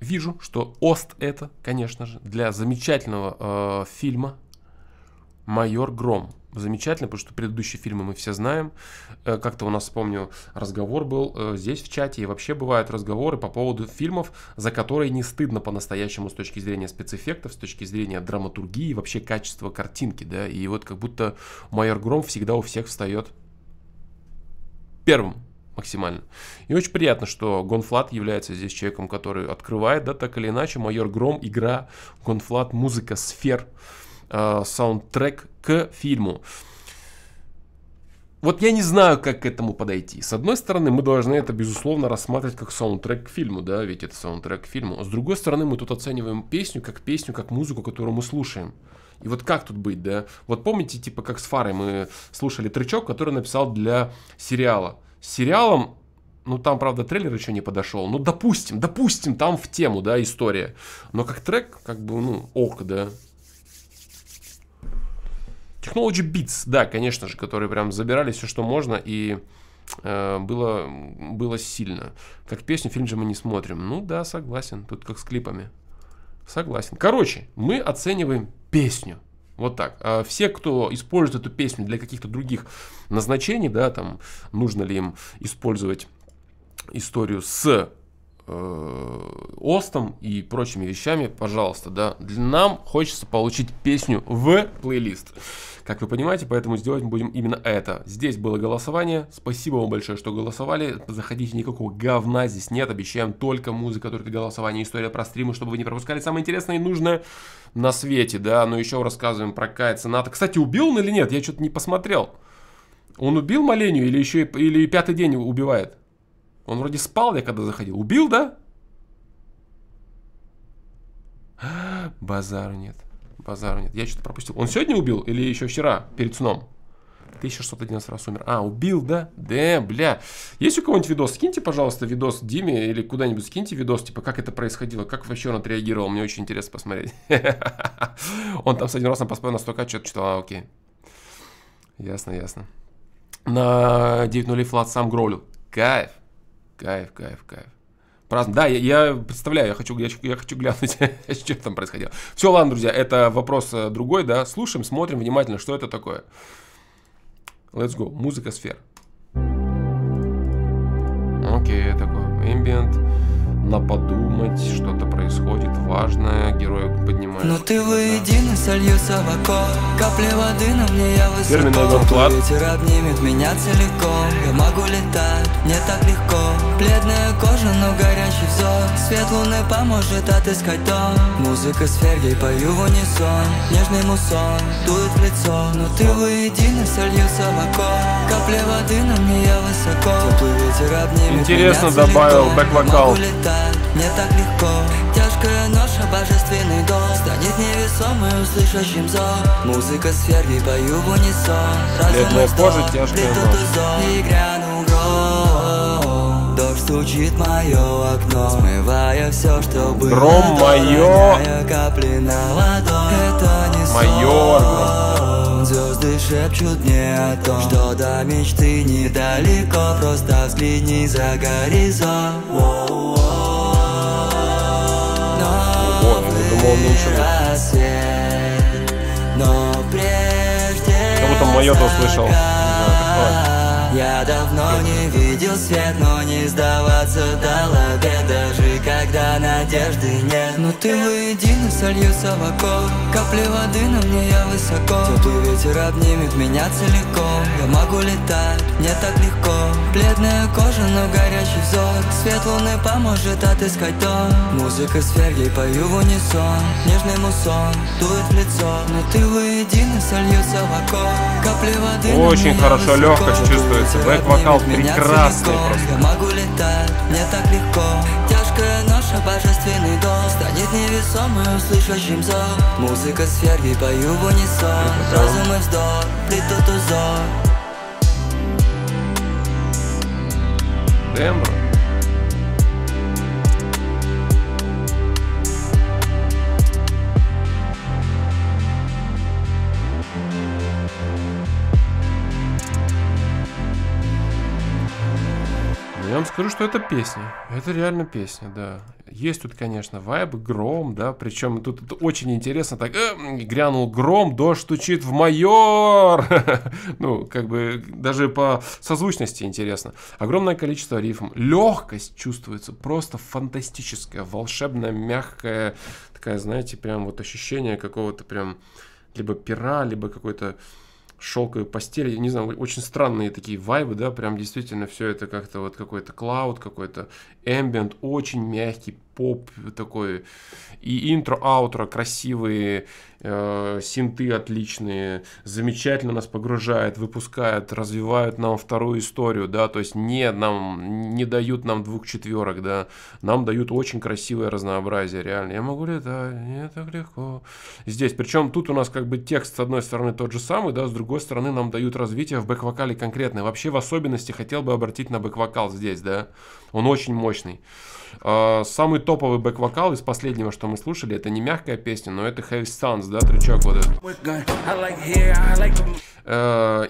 Вижу, что Ост это, конечно же, для замечательного э, фильма «Майор Гром». Замечательно, потому что предыдущие фильмы мы все знаем. Э, как-то у нас, помню, разговор был э, здесь в чате, и вообще бывают разговоры по поводу фильмов, за которые не стыдно по-настоящему с точки зрения спецэффектов, с точки зрения драматургии, вообще качества картинки, да, и вот как будто «Майор Гром» всегда у всех встает первым максимально. И очень приятно, что Гонфлат является здесь человеком, который открывает, да, так или иначе, майор Гром, игра, Гонфлат, музыка, сфер, э, саундтрек к фильму. Вот я не знаю, как к этому подойти. С одной стороны, мы должны это, безусловно, рассматривать как саундтрек к фильму, да, ведь это саундтрек к фильму. А с другой стороны, мы тут оцениваем песню как песню, как музыку, которую мы слушаем. И вот как тут быть, да? Вот помните, типа, как с Фарой мы слушали трючок, который написал для сериала сериалом, ну там, правда, трейлер еще не подошел. Ну, допустим, допустим, там в тему, да, история. Но как трек, как бы, ну, ок, да. Technology Beats, да, конечно же, которые прям забирали все, что можно, и э, было, было сильно. Как песню, фильм же мы не смотрим. Ну да, согласен, тут как с клипами. Согласен. Короче, мы оцениваем песню. Вот так. А все, кто использует эту песню для каких-то других назначений, да, там, нужно ли им использовать историю с Э, остом и прочими вещами, пожалуйста, да. Для Нам хочется получить песню в плейлист, как вы понимаете, поэтому сделать мы будем именно это. Здесь было голосование, спасибо вам большое, что голосовали, заходите, никакого говна здесь нет, обещаем только музыка, только голосование, история про стримы, чтобы вы не пропускали самое интересное и нужное на свете, да, но еще рассказываем про Кая Цената. Кстати, убил он или нет? Я что-то не посмотрел. Он убил Малению или еще и, или пятый день убивает? Он вроде спал, я когда заходил. Убил, да? Базару нет. Базару нет. Я что-то пропустил. Он сегодня убил или еще вчера, перед сном? 1611 раз умер. А, убил, да? Да, бля. Есть у кого-нибудь видос? Скиньте, пожалуйста, видос Диме или куда-нибудь скиньте видос, типа, как это происходило, как вообще он отреагировал. Мне очень интересно посмотреть. Он там с один раз нам поспал на 100к, что-то читал. А, окей. Ясно, ясно. На 9.0 флат сам гроулил. Кайф кайф, кайф, кайф. Праздно. Да, я, я представляю, я хочу, я, я хочу глянуть, что там происходило. Все, ладно, друзья, это вопрос э, другой, да. Слушаем, смотрим внимательно, что это такое. Let's go. Музыка сфер. Окей, такой ambient. На подумать, что-то происходит важное, герой поднимает. Но ну ты воедино сольется в окоп, капли воды на мне я высоко. Ветер обнимет меня целиком, я могу летать, мне так легко. Бледная кожа, но горячий взор Свет луны поможет отыскать дом Музыка с Ферги, пою в унисон Нежный мусон дует в лицо Но ты воедино сольется в окон Капля воды на меня высоко Теплый ветер обнимет Интересно меня добавил бэк-вокал мне так легко Тяжкая ноша, божественный долг Станет невесомой, услышащим зов Музыка с Ферги, пою в унисон Разум и стол, плетут узор Игра стучит мое окно Смывая все, что было Гром мое капли на ладонь Это не Майор Звезды шепчут мне о том Что до мечты недалеко Просто взгляни за горизонт Рассвет, но прежде Как будто мое-то услышал. Я давно не видел свет, но не сдаваться дал обед Даже когда надежды нет Но ты воедино сольются в окоп Капли воды на мне, я высоко Теплый ветер обнимет меня целиком Я могу летать, мне так легко Бледная кожа, но горячий взор Свет луны поможет отыскать то Музыка сферги, пою в унисон Нежный мусон дует в лицо Но ты воедино сольются в окоп Капли воды Очень хорошо, легкость чувствуется Бэк вокал прекрасный просто Я могу летать, мне так легко Тяжкая ноша, божественный дом Станет невесомым, слышащим зов Музыка сферги, пою в унисон Разум и вздох, плетут узор Alabama. Я вам скажу, что это песня. Это реально песня, да. Есть тут, конечно, вайб, гром, да. Причем тут это очень интересно. Так э, грянул гром, дождь стучит в майор. ну, как бы даже по созвучности интересно. Огромное количество рифм. Легкость чувствуется просто фантастическая, волшебная, мягкая. Такая, знаете, прям вот ощущение какого-то прям либо пера, либо какой-то шелковой постели, я не знаю, очень странные такие вайбы, да, прям действительно все это как-то вот какой-то клауд, какой-то ambient, очень мягкий, поп такой, и интро, аутро красивые, э, синты отличные, замечательно нас погружает, выпускает, развивает нам вторую историю, да, то есть не нам, не дают нам двух четверок, да, нам дают очень красивое разнообразие, реально, я могу летать, не так легко, здесь, причем тут у нас как бы текст с одной стороны тот же самый, да, с другой стороны нам дают развитие в бэк-вокале конкретное, вообще в особенности хотел бы обратить на бэк-вокал здесь, да, он очень мощный. А, самый топовый бэк-вокал из последнего, что мы слушали, это не мягкая песня, но это Heavy Sounds, да, трючок вот этот.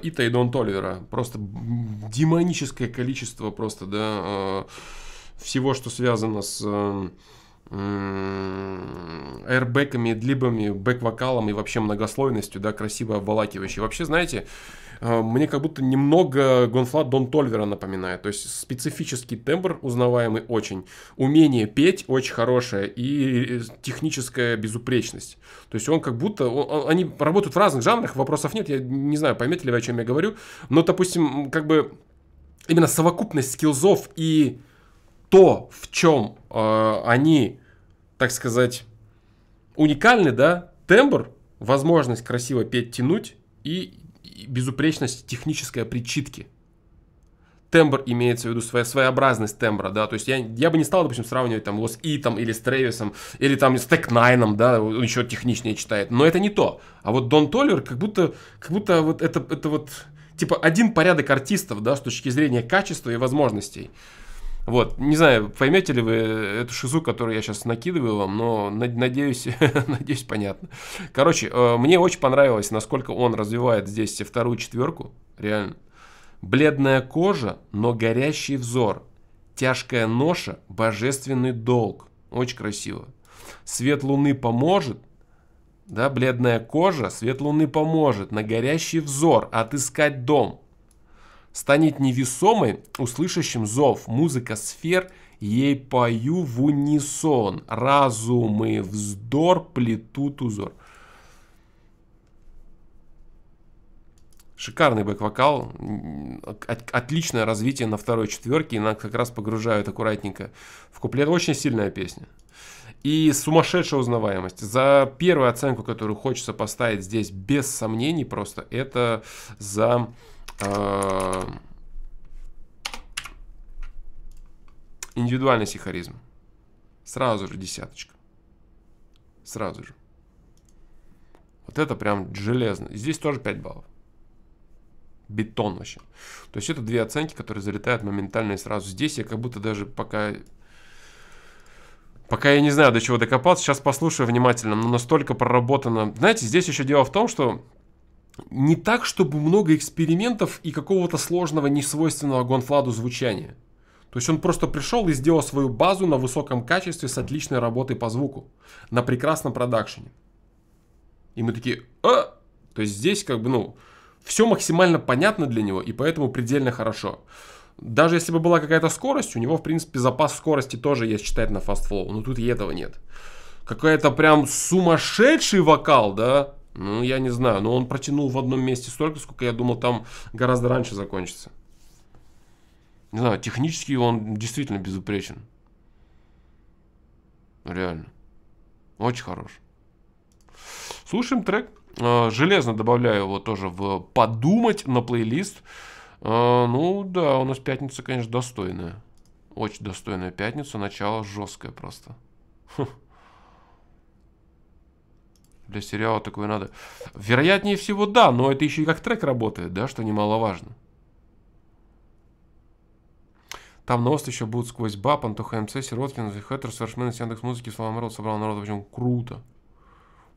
Ита э, и Дон Толивера. Просто демоническое количество просто, да, э, всего, что связано с эм, эрбэками, длибами, бэк-вокалом и вообще многослойностью, да, красиво обволакивающий. Вообще, знаете, э, мне как будто немного Гонфла Дон Тольвера напоминает. То есть специфический тембр, узнаваемый очень. Умение петь очень хорошее и э, техническая безупречность. То есть он как будто... Он, они работают в разных жанрах, вопросов нет. Я не знаю, поймете ли вы, о чем я говорю. Но, допустим, как бы именно совокупность скилзов и то, в чем э, они, так сказать, уникальны, да, тембр, возможность красиво петь, тянуть и, и безупречность технической причитки. Тембр имеется в виду своя своеобразность тембра, да, то есть я, я бы не стал, допустим, сравнивать там Лос Итом или с Тревисом, или там с Тек Найном, да, он еще техничнее читает, но это не то. А вот Дон Толлер как будто, как будто вот это, это вот, типа один порядок артистов, да, с точки зрения качества и возможностей. Вот, не знаю, поймете ли вы эту шизу, которую я сейчас накидываю вам, но надеюсь, надеюсь, понятно. Короче, э, мне очень понравилось, насколько он развивает здесь вторую четверку, реально. Бледная кожа, но горящий взор. Тяжкая ноша, божественный долг. Очень красиво. Свет луны поможет, да, бледная кожа, свет луны поможет на горящий взор отыскать дом станет невесомой, услышащим зов, музыка сфер, ей пою в унисон, разумы вздор плетут узор. Шикарный бэк-вокал, отличное развитие на второй четверке, и нас как раз погружают аккуратненько в куплет. Очень сильная песня и сумасшедшая узнаваемость. За первую оценку, которую хочется поставить здесь без сомнений просто, это за Э, Индивидуальность и харизма. Сразу же десяточка. Сразу же. Вот это прям железно. Здесь тоже 5 баллов. Бетон вообще. То есть это две оценки, которые залетают моментально и сразу. Здесь я как будто даже пока... Пока я не знаю, до чего докопаться. Сейчас послушаю внимательно. Но настолько проработано... Знаете, здесь еще дело в том, что не так, чтобы много экспериментов и какого-то сложного, несвойственного Гонфладу звучания. То есть он просто пришел и сделал свою базу на высоком качестве с отличной работой по звуку, на прекрасном продакшене. И мы такие, а! То есть здесь как бы, ну, все максимально понятно для него, и поэтому предельно хорошо. Даже если бы была какая-то скорость, у него, в принципе, запас скорости тоже есть читать на фастфлоу, но тут и этого нет. Какая-то прям сумасшедший вокал, да? Ну, я не знаю, но он протянул в одном месте столько, сколько я думал, там гораздо раньше закончится. Не знаю, технически он действительно безупречен. Реально. Очень хорош. Слушаем трек. А, железно добавляю его тоже в «Подумать» на плейлист. А, ну да, у нас пятница, конечно, достойная. Очень достойная пятница. Начало жесткое просто. Huh. Для сериала такое надо. Вероятнее всего, да, но это еще и как трек работает, да, что немаловажно. Там на еще будут сквозь БАП, Антоха МЦ, Сироткин, Хеттер, Свершмен, Яндекс Музыки, Слава Рот, собрал народ. В общем, круто.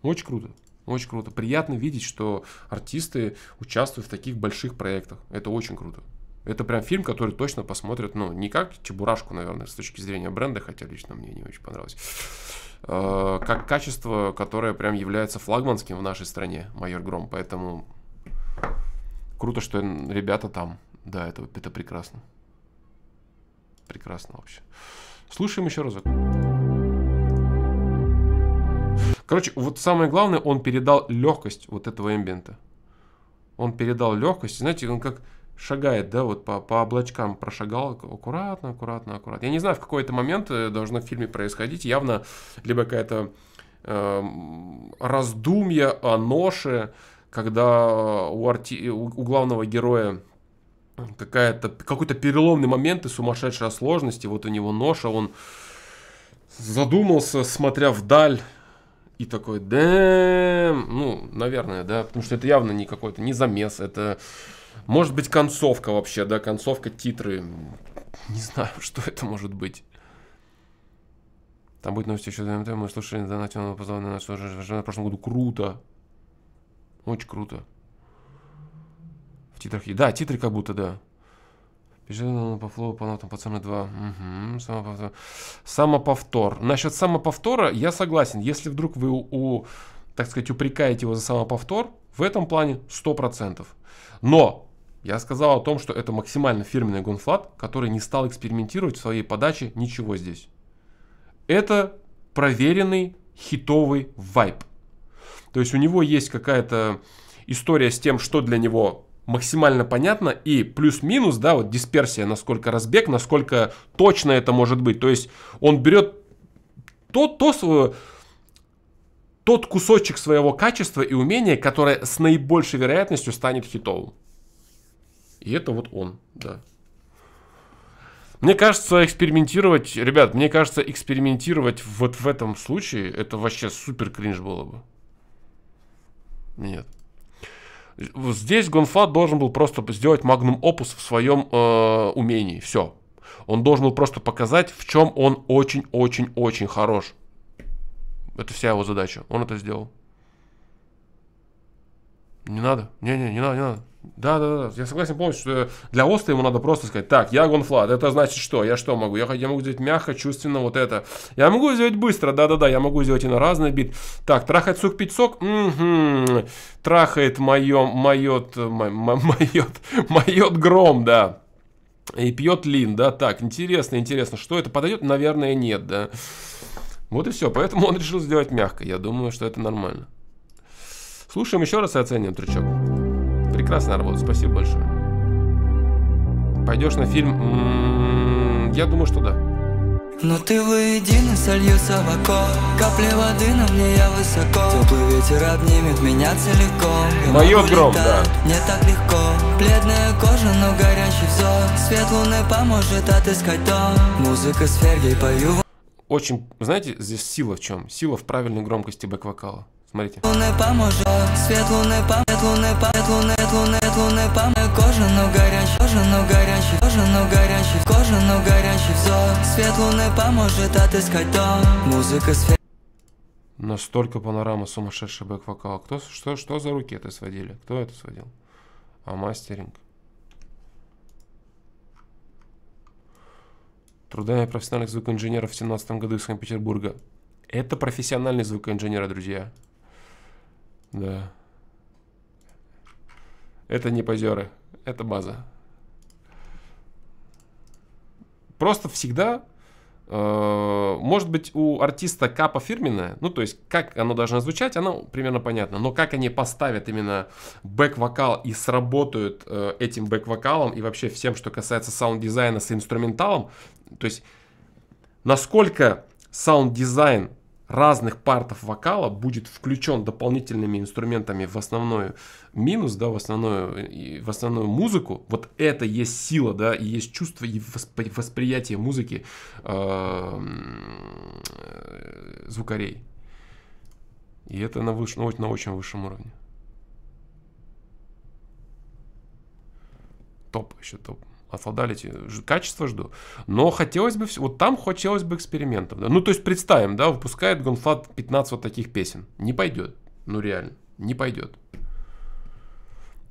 Очень круто. Очень круто. Приятно видеть, что артисты участвуют в таких больших проектах. Это очень круто. Это прям фильм, который точно посмотрят, ну, не как Чебурашку, наверное, с точки зрения бренда, хотя лично мне не очень понравилось э, как качество, которое прям является флагманским в нашей стране, майор Гром. Поэтому круто, что ребята там. Да, это, это прекрасно. Прекрасно вообще. Слушаем еще разок. Короче, вот самое главное, он передал легкость вот этого эмбента. Он передал легкость. Знаете, он как шагает, да, вот по, по облачкам прошагал, аккуратно, аккуратно, аккуратно. Я не знаю, в какой то момент э, должно в фильме происходить явно либо какая-то э, раздумье о ноше, когда э, у, арти... Э, у главного героя какая-то, какой-то переломный момент и сумасшедшая сложности, вот у него ноша, он задумался, смотря вдаль, и такой, да, ну, наверное, да, потому что это явно не какой-то, не замес, это может быть, концовка вообще, да, концовка, титры. Не знаю, что это может быть. Там будет новости еще за МТ. Мы слушали донатил позов на нас уже в прошлом году. Круто. Очень круто. В титрах. Да, титры как будто, да. Бежал по флоу, по нотам, пацаны 2. Угу, самоповтор. самоповтор. Насчет самоповтора я согласен. Если вдруг вы, у, у, так сказать, упрекаете его за самоповтор, в этом плане 100%. Но я сказал о том, что это максимально фирменный гонфлат, который не стал экспериментировать в своей подаче ничего здесь. Это проверенный хитовый вайп. То есть у него есть какая-то история с тем, что для него максимально понятно и плюс-минус, да, вот дисперсия, насколько разбег, насколько точно это может быть. То есть он берет то, то свое, тот кусочек своего качества и умения, которое с наибольшей вероятностью станет хитовым. И это вот он, да. Мне кажется, экспериментировать, ребят, мне кажется, экспериментировать вот в этом случае, это вообще супер кринж было бы. Нет. Здесь Гонфлад должен был просто сделать магнум опус в своем э, умении. Все. Он должен был просто показать, в чем он очень-очень-очень хорош. Это вся его задача. Он это сделал. Не надо. Не-не, не надо, не надо. Да, да, да. Я согласен полностью, что для Оста ему надо просто сказать, так, я гонфлад, это значит что? Я что могу? Я, я могу сделать мягко, чувственно, вот это. Я могу сделать быстро, да-да-да, я могу сделать и на разный бит. Так, трахает сук пить сок, угу. трахает мое, моет, моет, моет гром, да. И пьет лин, да, так, интересно, интересно, что это подойдет? Наверное, нет, да. Вот и все, поэтому он решил сделать мягко, я думаю, что это нормально. Слушаем еще раз и оценим трючок прекрасная работа, спасибо большое. Пойдешь на фильм? М-м-м, я думаю, что да. Но ты воедино сольется в окоп Капли воды на мне я высоко Теплый ветер обнимет меня целиком Поет гром, да Мне так легко Бледная кожа, но горячий взор Свет луны поможет отыскать дом Музыка с Фергей пою Очень, знаете, здесь сила в чем? Сила в правильной громкости бэк-вокала Смотрите. Луны поможет, свет луны помет, луны помет, луны, луны, луны помет. Кожа, но горячий, кожа, но горячий, кожа, но горячий, кожа, но горячий взор. Свет луны поможет отыскать дом. Музыка свет. Настолько панорама сумасшедший бэк-вокал. Кто, что, что за руки это сводили? Кто это сводил? А мастеринг? Трудами профессиональных звукоинженеров в 17 году из Санкт-Петербурга. Это профессиональные звукоинженеры, друзья. Да. Это не позеры, это база. Просто всегда, э, может быть, у артиста капа фирменная, ну, то есть, как оно должно звучать, оно примерно понятно, но как они поставят именно бэк-вокал и сработают э, этим бэк-вокалом и вообще всем, что касается саунд-дизайна с инструменталом, то есть, насколько саунд-дизайн разных партов вокала будет включен дополнительными инструментами в основную минус, да, в основную, в основную музыку, вот это есть сила, да, и есть чувство и воспри- восприятие музыки эм, звукорей. И это на, выш, на очень высшем уровне. Топ, еще топ от фалдалити э, качество жду. Но хотелось бы, все вот там хотелось бы экспериментов. Да? Ну, то есть представим, да, выпускает Гонфлат 15 вот таких песен. Не пойдет. Ну, реально, не пойдет.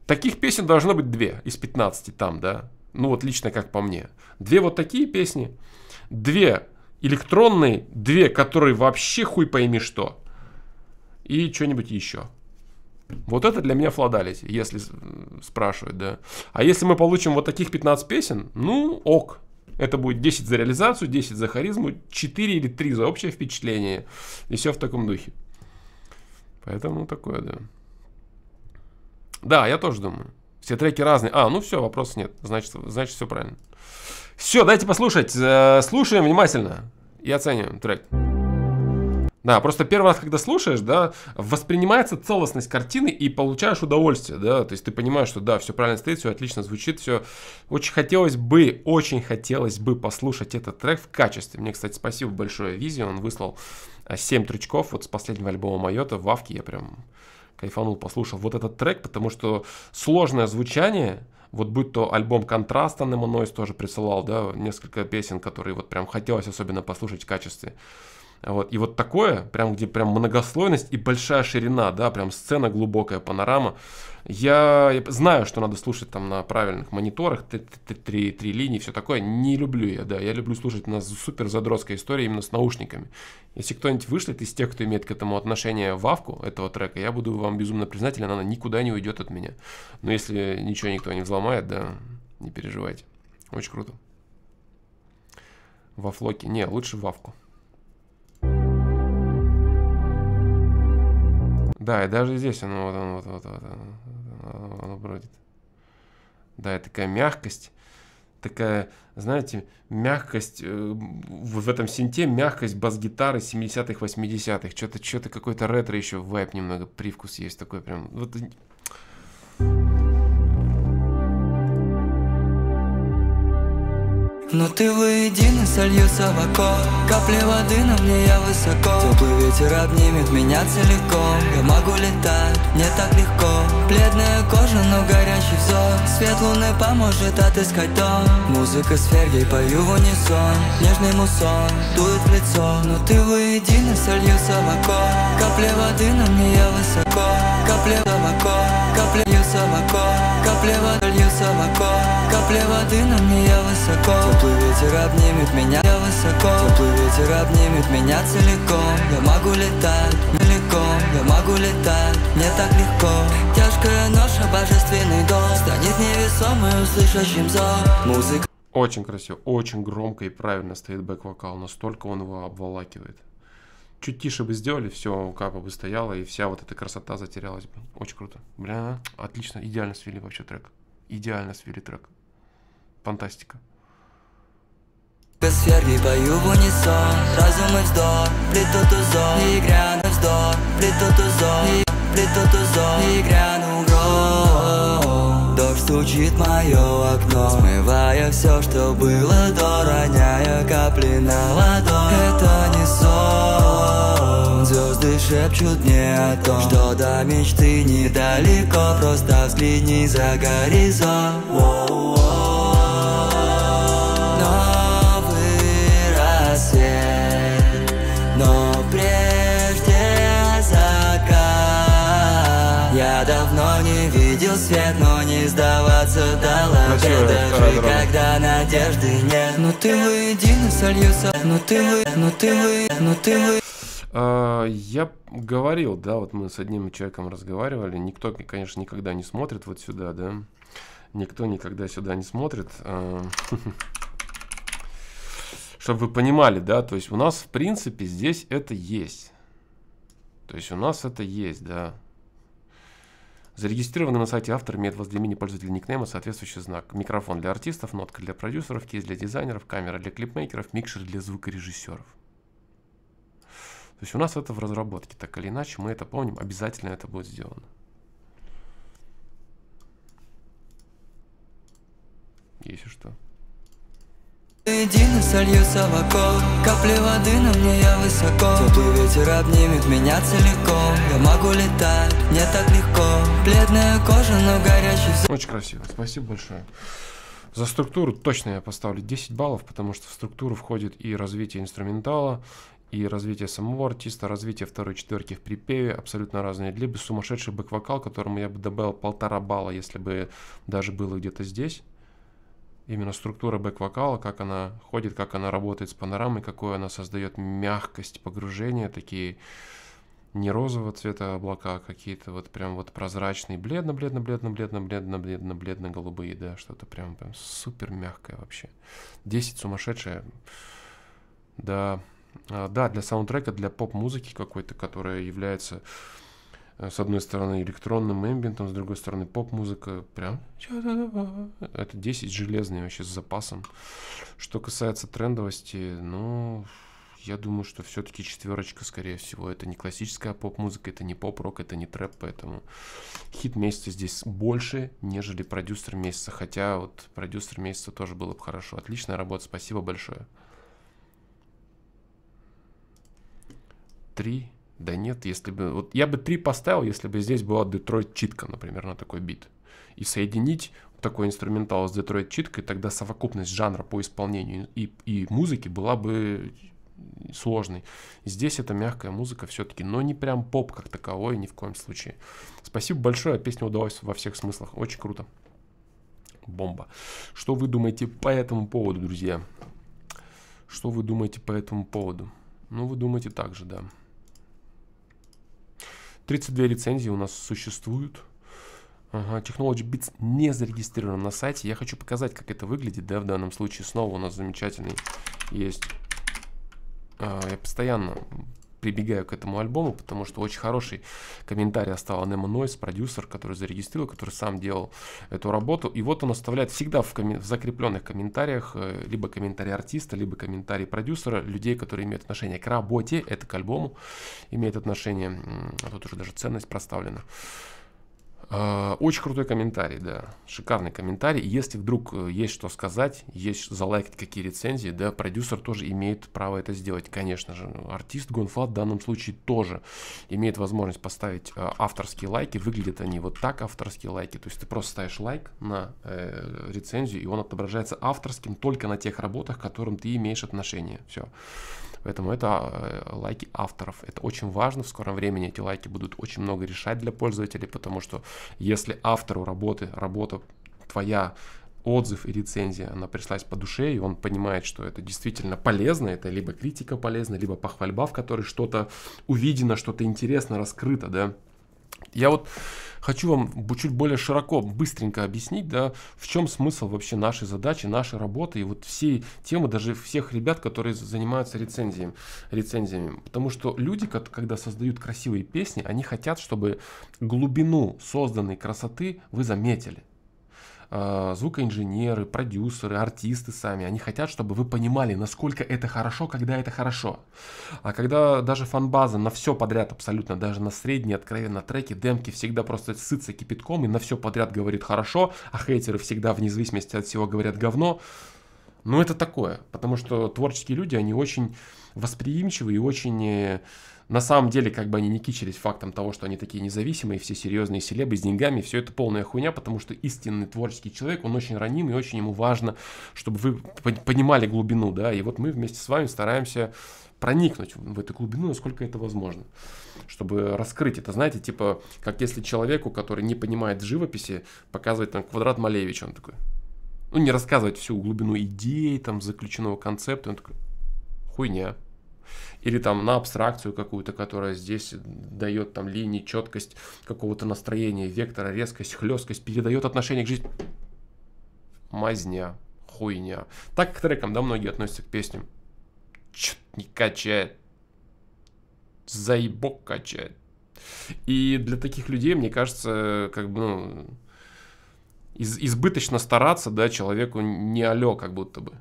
Таких песен должно быть две из 15 там, да. Ну, вот лично как по мне. Две вот такие песни, две электронные, две, которые вообще хуй пойми что. И что-нибудь еще. Вот это для меня фладались, если спрашивать, да. А если мы получим вот таких 15 песен, ну ок. Это будет 10 за реализацию, 10 за харизму, 4 или 3 за общее впечатление. И все в таком духе. Поэтому такое, да. Да, я тоже думаю. Все треки разные. А, ну все, вопросов нет. Значит, значит все правильно. Все, дайте послушать. Э, слушаем внимательно и оцениваем Трек. Да, просто первый раз, когда слушаешь, да, воспринимается целостность картины и получаешь удовольствие, да, то есть ты понимаешь, что да, все правильно стоит, все отлично звучит, все. Очень хотелось бы, очень хотелось бы послушать этот трек в качестве. Мне, кстати, спасибо большое Визи, он выслал 7 а, трючков вот с последнего альбома Майота в Авке, я прям кайфанул, послушал вот этот трек, потому что сложное звучание, вот будь то альбом «Контраст» Аннемонойс тоже присылал, да, несколько песен, которые вот прям хотелось особенно послушать в качестве. Вот. И вот такое, прям где прям многослойность и большая ширина, да, прям сцена глубокая, панорама. Я, я знаю, что надо слушать там на правильных мониторах, три, три, линии, все такое. Не люблю я, да. Я люблю слушать на супер задротской истории именно с наушниками. Если кто-нибудь вышлет из тех, кто имеет к этому отношение вавку этого трека, я буду вам безумно признателен, она никуда не уйдет от меня. Но если ничего никто не взломает, да, не переживайте. Очень круто. Во флоке. Не, лучше вавку. Да, и даже здесь оно, вот, оно, вот, вот, вот, оно, оно, оно бродит. Да, и такая мягкость, такая, знаете, мягкость, э, в этом синте мягкость бас-гитары 70-х, 80-х. Что-то, что-то какой-то ретро еще вайп немного, привкус есть такой прям. Вот Но ты воедино сольются в окоп Капли воды на мне я высоко Теплый ветер обнимет меня целиком Я могу летать, мне так легко Бледная кожа, но горячий взор Свет луны поможет отыскать дом Музыка с Ферги, пою в унисон Нежный мусон дует в лицо Но ты воедино солью собако. Капля воды на мне я высоко Капля собако, капля лью молоко Капля воды собако. молоко Капля воды на мне я высоко Теплый ветер обнимет меня я высоко Теплый ветер обнимет меня целиком Я могу летать далеко далеко Я могу летать, мне так легко Тяжкая ноша, божественный долг Станет невесомым, слышащим зов Музыка очень красиво, очень громко и правильно стоит бэк-вокал, настолько он его обволакивает. Чуть тише бы сделали, все, капа бы стояла, и вся вот эта красота затерялась бы. Очень круто. Бля, отлично, идеально свели вообще трек. Идеально свели трек. Фантастика. Без пою в унисон Разум и вздор, плетут узор И гряну вздор, плетут узор И плетут узор, и гряну гром Дождь стучит в мое окно Смывая все, что было до Роняя капли на ладонь Это не сон Звезды шепчут мне о том Что до мечты недалеко Просто взгляни за горизонт видел свет, но не сдаваться дала ну, тебе когда надежды нет. Но ну ты воедино сольются, но ну ты вы, но ну ты вы, но ты вы. А, я говорил, да, вот мы с одним человеком разговаривали, никто, конечно, никогда не смотрит вот сюда, да, никто никогда сюда не смотрит. А, чтобы вы понимали, да, то есть у нас, в принципе, здесь это есть. То есть у нас это есть, да. Зарегистрированный на сайте автор имеет возле имени пользователя никнейма соответствующий знак. Микрофон для артистов, нотка для продюсеров, кейс для дизайнеров, камера для клипмейкеров, микшер для звукорежиссеров. То есть у нас это в разработке, так или иначе, мы это помним, обязательно это будет сделано. Если что. Едино сольются вокруг Капли воды на мне, я высоко Теплый ветер обнимет меня целиком Я могу летать, мне так легко Бледная кожа, но горячий Очень красиво, спасибо большое за структуру точно я поставлю 10 баллов, потому что в структуру входит и развитие инструментала, и развитие самого артиста, развитие второй четверки в припеве абсолютно разные. Либо сумасшедший бэк-вокал, которому я бы добавил полтора балла, если бы даже было где-то здесь именно структура бэк-вокала, как она ходит, как она работает с панорамой, какую она создает мягкость погружения, такие не розового цвета облака, а какие-то вот прям вот прозрачные, бледно-бледно-бледно-бледно-бледно-бледно-голубые, бледно бледно да, что-то прям, прям супер мягкое вообще. 10 сумасшедшее. Да, да, для саундтрека, для поп-музыки какой-то, которая является Э, с одной стороны электронным эмбиентом, с другой стороны поп-музыка, прям это 10 железные вообще с запасом. Что касается трендовости, ну, я думаю, что все-таки четверочка, скорее всего, это не классическая поп-музыка, это не поп-рок, это не трэп, поэтому хит месяца здесь больше, нежели продюсер месяца, хотя вот продюсер месяца тоже было бы хорошо. Отличная работа, спасибо большое. Три да нет, если бы... Вот я бы три поставил, если бы здесь была Детройт читка, например, на такой бит. И соединить такой инструментал с Детройт читкой, тогда совокупность жанра по исполнению и, и музыки была бы сложной. Здесь это мягкая музыка все-таки, но не прям поп как таковой ни в коем случае. Спасибо большое, песня удалась во всех смыслах, очень круто. Бомба. Что вы думаете по этому поводу, друзья? Что вы думаете по этому поводу? Ну, вы думаете так же, да. 32 лицензии у нас существуют. Ага, Technology Bits не зарегистрирован на сайте. Я хочу показать, как это выглядит, да, в данном случае. Снова у нас замечательный есть... А, я постоянно прибегаю к этому альбому, потому что очень хороший комментарий оставил Немо Нойс, продюсер, который зарегистрировал, который сам делал эту работу. И вот он оставляет всегда в, коммен... в закрепленных комментариях э, либо комментарий артиста, либо комментарий продюсера, людей, которые имеют отношение к работе, это к альбому, имеет отношение, а тут уже даже ценность проставлена. А, очень крутой комментарий, да. Шикарный комментарий. Если вдруг э, есть что сказать, есть залайкать какие рецензии, да, продюсер тоже имеет право это сделать, конечно же. Ну, артист Гонфлат в данном случае тоже имеет возможность поставить э, авторские лайки. Выглядят они вот так, авторские лайки. То есть ты просто ставишь лайк на э, рецензию, и он отображается авторским только на тех работах, к которым ты имеешь отношение. Все. Поэтому это э, лайки авторов. Это очень важно. В скором времени эти лайки будут очень много решать для пользователей, потому что если автору работы, работа твоя отзыв и рецензия, она пришлась по душе, и он понимает, что это действительно полезно, это либо критика полезна, либо похвальба, в которой что-то увидено, что-то интересно раскрыто, да, я вот хочу вам чуть более широко, быстренько объяснить, да, в чем смысл вообще нашей задачи, нашей работы и вот всей темы, даже всех ребят, которые занимаются рецензиями. рецензиями. Потому что люди, когда создают красивые песни, они хотят, чтобы глубину созданной красоты вы заметили. Э, звукоинженеры, продюсеры, артисты сами, они хотят, чтобы вы понимали, насколько это хорошо, когда это хорошо. А когда даже фанбаза на все подряд абсолютно, даже на средние, откровенно треки, демки всегда просто сытся кипятком и на все подряд говорит хорошо, а хейтеры всегда вне зависимости от всего говорят говно, ну это такое, потому что творческие люди, они очень восприимчивы и очень э, на самом деле, как бы они не кичились фактом того, что они такие независимые, все серьезные селебы с деньгами, все это полная хуйня, потому что истинный творческий человек, он очень раним и очень ему важно, чтобы вы понимали глубину, да, и вот мы вместе с вами стараемся проникнуть в эту глубину, насколько это возможно, чтобы раскрыть это, знаете, типа, как если человеку, который не понимает живописи, показывать там квадрат Малевича, он такой, ну, не рассказывать всю глубину идей, там, заключенного концепта, он такой, хуйня, или там на абстракцию какую-то, которая здесь дает там линии, четкость какого-то настроения, вектора, резкость, хлесткость, передает отношение к жизни. Мазня, хуйня. Так к трекам, да, многие относятся к песням. Чё не качает. Заебок качает. И для таких людей, мне кажется, как бы, ну, из, избыточно стараться, да, человеку не алё как будто бы.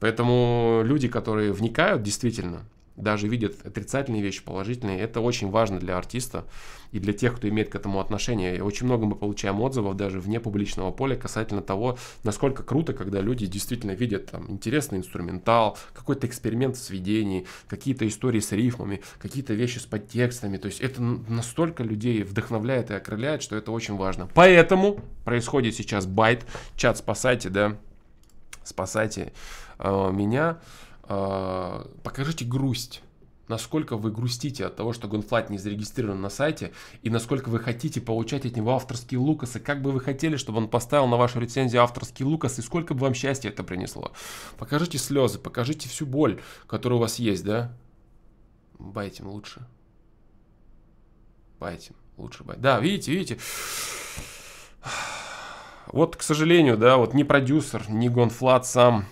Поэтому люди, которые вникают действительно, даже видят отрицательные вещи, положительные. Это очень важно для артиста и для тех, кто имеет к этому отношение. И очень много мы получаем отзывов даже вне публичного поля касательно того, насколько круто, когда люди действительно видят там, интересный инструментал, какой-то эксперимент в сведении, какие-то истории с рифмами, какие-то вещи с подтекстами. То есть это настолько людей вдохновляет и окрыляет, что это очень важно. Поэтому происходит сейчас байт. Чат спасайте, да, спасайте э, меня. А, покажите грусть. Насколько вы грустите от того, что Gunflight не зарегистрирован на сайте, и насколько вы хотите получать от него авторские лукасы, как бы вы хотели, чтобы он поставил на вашу рецензию авторский лукас, и сколько бы вам счастья это принесло. Покажите слезы, покажите всю боль, которая у вас есть, да? Байтим лучше. Байтим лучше байтим. Да, видите, видите. Вот, к сожалению, да, вот ни продюсер, ни Гонфлат сам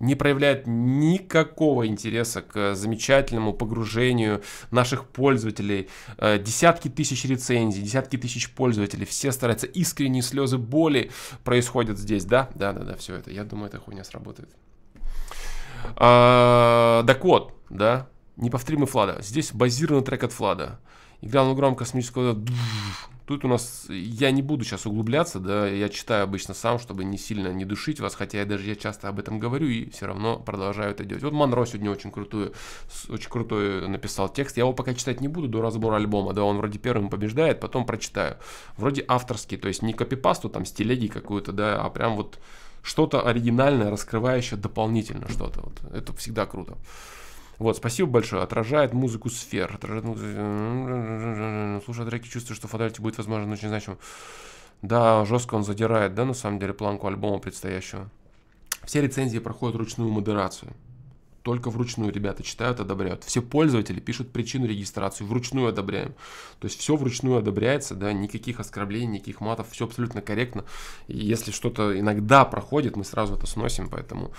не проявляет никакого интереса к э, замечательному погружению наших пользователей. Э, десятки тысяч рецензий, десятки тысяч пользователей, все стараются, искренние слезы боли происходят здесь, да? Да, да, да, все это. Я думаю, эта хуйня сработает. А, так вот, да, неповторимый Флада. Здесь базированный трек от Флада. Играл он громко космического Тут у нас, я не буду сейчас углубляться, да, я читаю обычно сам, чтобы не сильно не душить вас, хотя я даже я часто об этом говорю и все равно продолжаю это делать. Вот Монро сегодня очень крутую, очень крутой написал текст, я его пока читать не буду до разбора альбома, да, он вроде первым побеждает, потом прочитаю. Вроде авторский, то есть не копипасту там с какую-то, да, а прям вот что-то оригинальное, раскрывающее дополнительно что-то. Вот. Это всегда круто. Вот, спасибо большое. Отражает музыку сфер. Отражает музыку... Слушая треки, чувствую, что фаталити будет, возможно, очень значимым. Да, жестко он задирает, да, на самом деле, планку альбома предстоящего. Все рецензии проходят ручную модерацию. Только вручную ребята читают, одобряют. Все пользователи пишут причину регистрации, вручную одобряем. То есть все вручную одобряется, да, никаких оскорблений, никаких матов, все абсолютно корректно. И если что-то иногда проходит, мы сразу это сносим, поэтому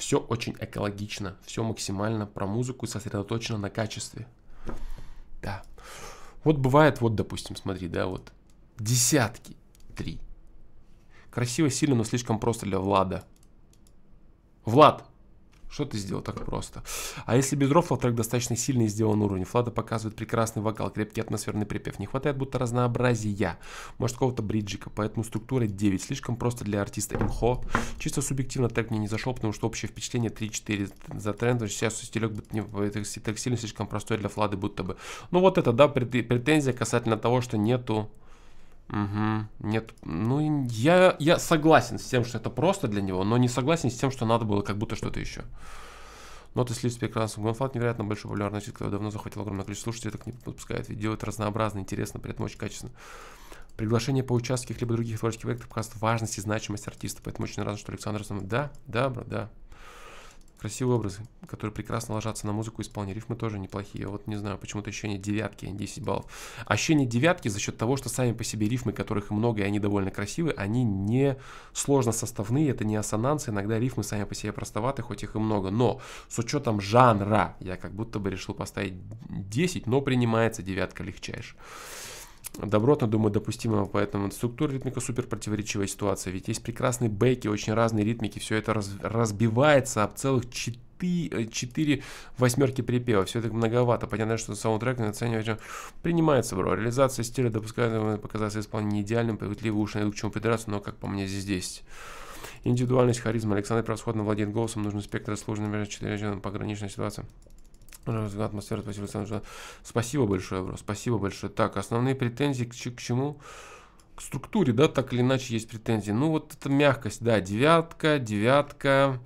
все очень экологично, все максимально про музыку сосредоточено на качестве. Да. Вот бывает, вот, допустим, смотри, да, вот десятки три. Красиво, сильно, но слишком просто для Влада. Влад, что ты сделал так просто? А если без рофла трек достаточно сильный сделан уровень. Флада показывает прекрасный вокал, крепкий атмосферный припев. Не хватает будто разнообразия. Может какого-то бриджика, поэтому структура 9. Слишком просто для артиста имхо. Чисто субъективно трек мне не зашел, потому что общее впечатление 3-4 за тренд. Сейчас стилек будто не, трек сильно слишком простой для Флады будто бы. Ну вот это, да, претензия касательно того, что нету Угу. Нет, ну я, я согласен с тем, что это просто для него, но не согласен с тем, что надо было как будто что-то еще. Ноты ну, слив с прекрасным гонфлат невероятно большой популярность, которая давно захватила огромное количество слушателей, так не подпускает, ведь делает разнообразно, интересно, при этом очень качественно. Приглашение по участке, либо других творческих проектов показывает важность и значимость артиста, поэтому очень рад, что Александр... Да, да, бро, да, Красивые образы, которые прекрасно ложатся на музыку и Рифмы тоже неплохие. Вот не знаю, почему-то ощущение девятки, 10 а баллов. Ощущение девятки за счет того, что сами по себе рифмы, которых много, и они довольно красивые, они не сложно составные, это не ассонансы. Иногда рифмы сами по себе простоваты, хоть их и много. Но с учетом жанра я как будто бы решил поставить 10, но принимается девятка легчайше добротно, думаю, допустимого, поэтому структура ритмика супер противоречивая ситуация, ведь есть прекрасные бэки, очень разные ритмики, все это раз, разбивается об целых 4, 4 э, восьмерки припева, все это многовато, понятно, что саундтрек на оценивать принимается, бро, реализация стиля допускает э, показаться исполнение идеальным, привыкливые уши найдут к чему придраться, но как по мне здесь 10. Индивидуальность, харизма. Александр превосходно владеет голосом, нужен спектр сложный между четырежным пограничной ситуации. Атмосфера, спасибо, Александр. Спасибо большое, бро. Спасибо большое. Так, основные претензии к, к чему? К структуре, да, так или иначе есть претензии. Ну, вот это мягкость, да, девятка, девятка,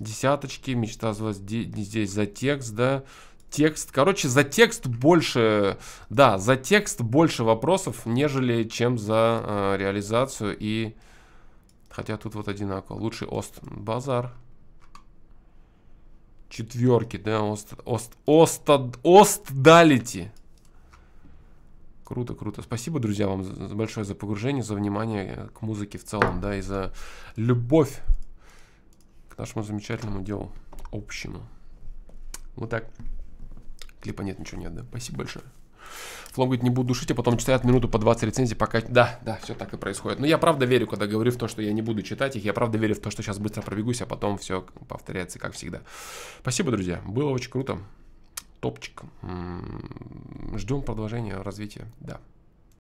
десяточки, мечта звать здесь за текст, да, текст. Короче, за текст больше, да, за текст больше вопросов, нежели чем за э, реализацию и... Хотя тут вот одинаково. Лучший ост. Базар четверки, да, ост, ост, ост, далити Круто, круто. Спасибо, друзья, вам большое за погружение, за внимание к музыке в целом, да, и за любовь к нашему замечательному делу общему. Вот так. Клипа нет, ничего нет, да. Спасибо большое. Флом говорит, не буду душить, а потом читает минуту по 20 рецензий, пока... Да, да, все так и происходит. Но я правда верю, когда говорю в то, что я не буду читать их, я правда верю в то, что сейчас быстро пробегусь, а потом все повторяется, как всегда. Спасибо, друзья, было очень круто. Топчик. М-м-м. Ждем продолжения развития, да.